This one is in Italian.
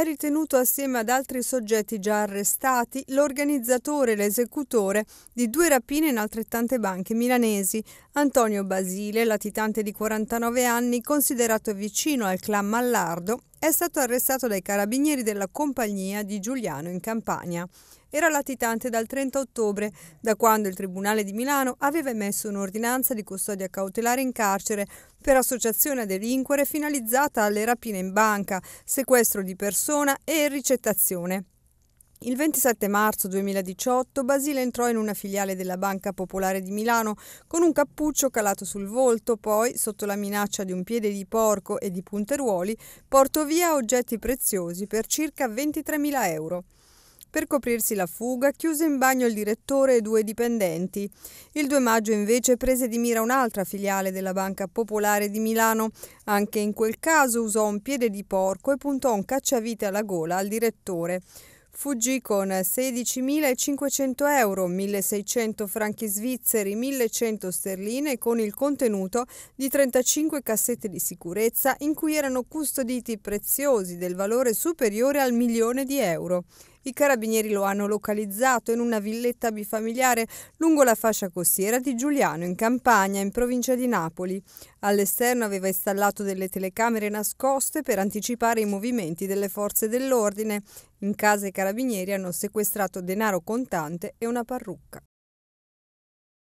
è ritenuto assieme ad altri soggetti già arrestati l'organizzatore e l'esecutore di due rapine in altrettante banche milanesi. Antonio Basile, latitante di 49 anni, considerato vicino al clan Mallardo, è stato arrestato dai carabinieri della compagnia di Giuliano in Campania. Era latitante dal 30 ottobre, da quando il Tribunale di Milano aveva emesso un'ordinanza di custodia cautelare in carcere per associazione a delinquere finalizzata alle rapine in banca, sequestro di persona e ricettazione. Il 27 marzo 2018 Basile entrò in una filiale della Banca Popolare di Milano con un cappuccio calato sul volto, poi, sotto la minaccia di un piede di porco e di punteruoli, portò via oggetti preziosi per circa 23.000 euro. Per coprirsi la fuga chiuse in bagno il direttore e due dipendenti. Il 2 maggio invece prese di mira un'altra filiale della Banca Popolare di Milano. Anche in quel caso usò un piede di porco e puntò un cacciavite alla gola al direttore. Fuggì con 16.500 euro, 1.600 franchi svizzeri, 1.100 sterline e con il contenuto di 35 cassette di sicurezza in cui erano custoditi preziosi del valore superiore al milione di euro. I carabinieri lo hanno localizzato in una villetta bifamiliare lungo la fascia costiera di Giuliano, in Campania, in provincia di Napoli. All'esterno aveva installato delle telecamere nascoste per anticipare i movimenti delle forze dell'ordine. In casa i carabinieri hanno sequestrato denaro contante e una parrucca.